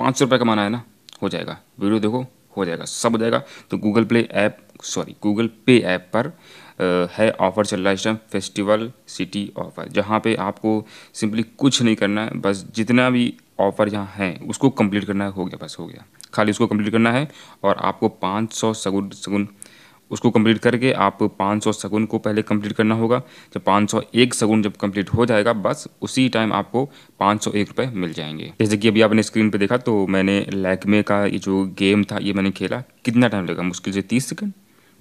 पाँच सौ रुपये कमाना है ना हो जाएगा वीडियो देखो हो जाएगा सब हो जाएगा तो Google play app sorry Google pay app पर आ, है ऑफ़र चल रहा है इस टाइम फेस्टिवल सिटी ऑफ़र जहाँ पे आपको सिंपली कुछ नहीं करना है बस जितना भी ऑफ़र यहाँ है उसको कंप्लीट करना है हो गया बस हो गया खाली उसको कंप्लीट करना है और आपको पाँच सौ सगुन सगुन उसको कंप्लीट करके आप 500 सगुन को पहले कंप्लीट करना होगा जब 501 सगुन जब कंप्लीट हो जाएगा बस उसी टाइम आपको पाँच सौ मिल जाएंगे जैसे कि अभी आपने स्क्रीन पर देखा तो मैंने लैकमे का ये जो गेम था ये मैंने खेला कितना टाइम लगा मुश्किल से तीस सेकेंड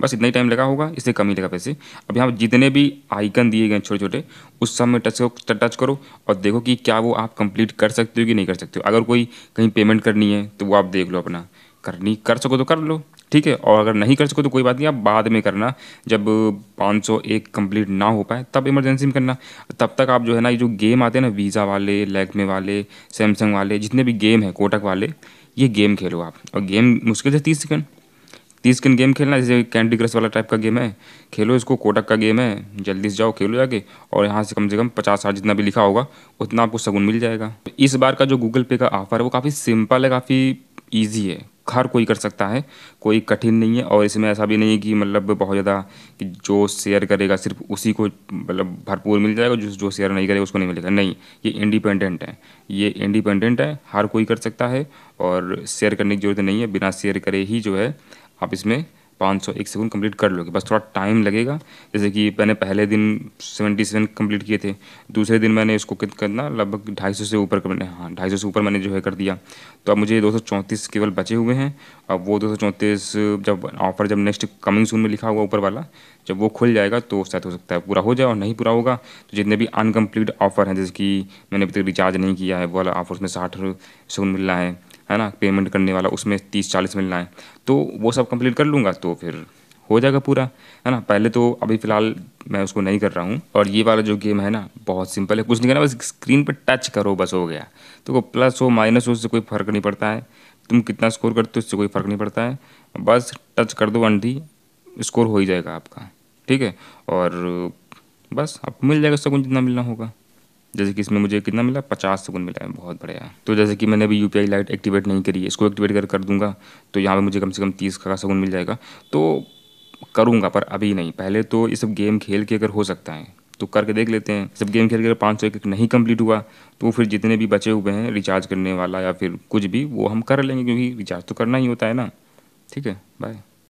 बस इतना ही टाइम लगा होगा इससे कम ही लगा पैसे अब यहाँ जितने भी आइकन दिए गए छोटे छोटे उस सब में टच टच करो और देखो कि क्या वो आप कंप्लीट कर सकते हो कि नहीं कर सकते हो अगर कोई कहीं पेमेंट करनी है तो वो आप देख लो अपना करनी कर सको तो कर लो ठीक है और अगर नहीं कर सको तो कोई बात नहीं आप बाद में करना जब 501 कंप्लीट ना हो पाए तब इमरजेंसी में करना तब तक आप जो है ना ये जो गेम आते हैं ना वीज़ा वाले लैकमे वाले सैमसंग वाले जितने भी गेम हैं कोटक वाले ये गेम खेलो आप और गेम मुश्किल से तीस सेकेंड तीस सेकेंड गेम खेलना जैसे कैंडी क्रश वाला टाइप का गेम है खेलो इसको कोटक का गेम है जल्दी से जाओ खेलो जाके और यहाँ से कम से कम पचास हजार जितना भी लिखा होगा उतना आपको शगुन मिल जाएगा इस बार का जो गूगल पे का ऑफर है वो काफ़ी सिंपल है काफ़ी ईजी है हर कोई कर सकता है कोई कठिन नहीं है और इसमें ऐसा भी नहीं है कि मतलब बहुत ज़्यादा कि जो शेयर करेगा सिर्फ उसी को मतलब भरपूर मिल जाएगा जो जो शेयर नहीं करेगा उसको नहीं मिलेगा नहीं ये इंडिपेंडेंट है ये इंडिपेंडेंट है हर कोई कर सकता है और शेयर करने की ज़रूरत नहीं है बिना शेयर करे ही जो है आप इसमें पाँच सौ एक सेकंड कंप्लीट कर लोगे बस थोड़ा टाइम लगेगा जैसे कि मैंने पहले दिन सेवेंटी सेवन कम्प्लीट किए थे दूसरे दिन मैंने इसको कित करना लगभग ढाई सौ से ऊपर मैंने हाँ ढाई सौ से ऊपर मैंने जो है कर दिया तो अब मुझे दो सौ चौंतीस केवल बचे हुए हैं अब वो दो सौ चौंतीस जब ऑफर जब नेक्स्ट कमिंग सून में लिखा हुआ ऊपर वाला जब वो खुल जाएगा तो शायद हो सकता है पूरा हो जाए और नहीं पूरा होगा तो जितने भी अनकम्प्लीट ऑफर हैं जैसे कि मैंने अभी तक रिचार्ज नहीं किया है वो वाला ऑफर उसमें साठ सेकंड मिलना है है ना पेमेंट करने वाला उसमें तीस चालीस मिलना है तो वो सब कंप्लीट कर लूँगा तो फिर हो जाएगा पूरा है ना पहले तो अभी फ़िलहाल मैं उसको नहीं कर रहा हूँ और ये वाला जो गेम है ना बहुत सिंपल है कुछ नहीं करना बस स्क्रीन पर टच करो बस हो गया तो वो प्लस हो माइनस हो उससे कोई फ़र्क नहीं पड़ता है तुम कितना स्कोर करते हो उससे कोई फ़र्क नहीं पड़ता है बस टच कर दो अंडी स्कोर हो ही जाएगा आपका ठीक है और बस आपको मिल जाएगा सब कुछ जितना मिलना होगा जैसे कि इसमें मुझे कितना मिला पचास सेकंड मिला है बहुत बढ़िया तो जैसे कि मैंने अभी यू पी लाइट एक्टिवेट नहीं करी है इसको एक्टिवेट कर कर दूंगा तो यहाँ पे मुझे कम से कम तीस का सेकंड मिल जाएगा तो करूँगा पर अभी नहीं पहले तो ये सब गेम खेल के अगर हो सकता है तो करके देख लेते हैं सब गेम खेल के अगर पाँच सौ एक नहीं कम्प्लीट हुआ तो फिर जितने भी बचे हुए हैं रिचार्ज करने वाला या फिर कुछ भी वो हम कर लेंगे क्योंकि रिचार्ज तो करना ही होता है ना ठीक है बाय